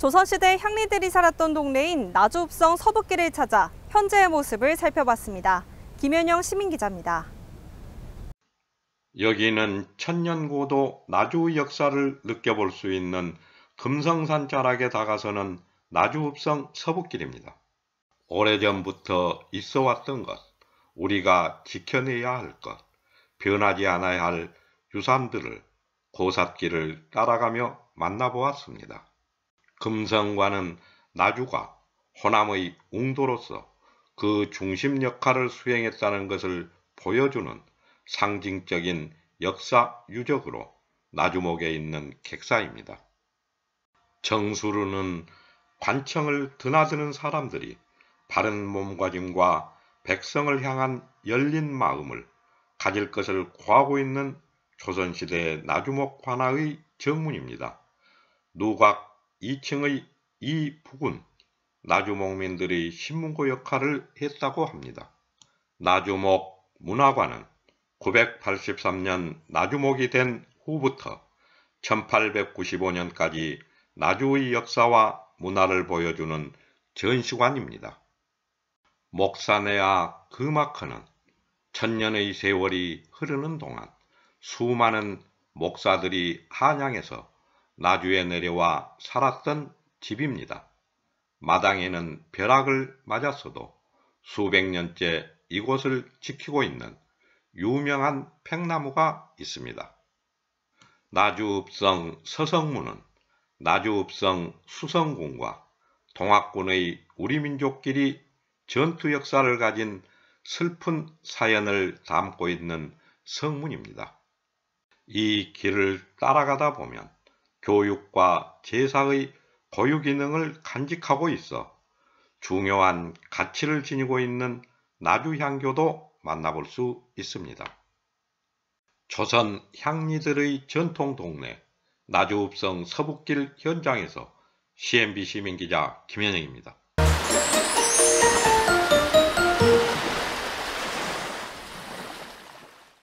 조선시대 향리들이 살았던 동네인 나주읍성 서북길을 찾아 현재의 모습을 살펴봤습니다. 김현영 시민기자입니다. 여기는 천년고도 나주 의 역사를 느껴볼 수 있는 금성산 자락에 다가서는 나주읍성 서북길입니다. 오래전부터 있어 왔던 것, 우리가 지켜내야 할 것, 변하지 않아야 할 유산들을 고삿길을 따라가며 만나보았습니다. 금성과는 나주가 호남의 웅도로서 그 중심 역할을 수행했다는 것을 보여주는 상징적인 역사 유적으로 나주목에 있는 객사입니다. 정수르는 관청을 드나드는 사람들이 바른 몸가짐과 백성을 향한 열린 마음을 가질 것을 구하고 있는 조선시대 나주목 관아의 정문입니다. 누각 2층의 이 부근 나주목민들이 신문고 역할을 했다고 합니다. 나주목 문화관은 983년 나주목이 된 후부터 1895년까지 나주의 역사와 문화를 보여주는 전시관입니다. 목사네와그마크는 천년의 세월이 흐르는 동안 수많은 목사들이 한양에서 나주에 내려와 살았던 집입니다. 마당에는 벼락을 맞았어도 수백 년째 이곳을 지키고 있는 유명한 팽나무가 있습니다. 나주읍성 서성문은 나주읍성 수성군과 동학군의 우리 민족끼리 전투 역사를 가진 슬픈 사연을 담고 있는 성문입니다. 이 길을 따라가다 보면 교육과 제사의 고유 기능을 간직하고 있어 중요한 가치를 지니고 있는 나주향교도 만나볼 수 있습니다. 조선 향리들의 전통 동네 나주읍성 서북길 현장에서 c n b 시민기자 김현영입니다.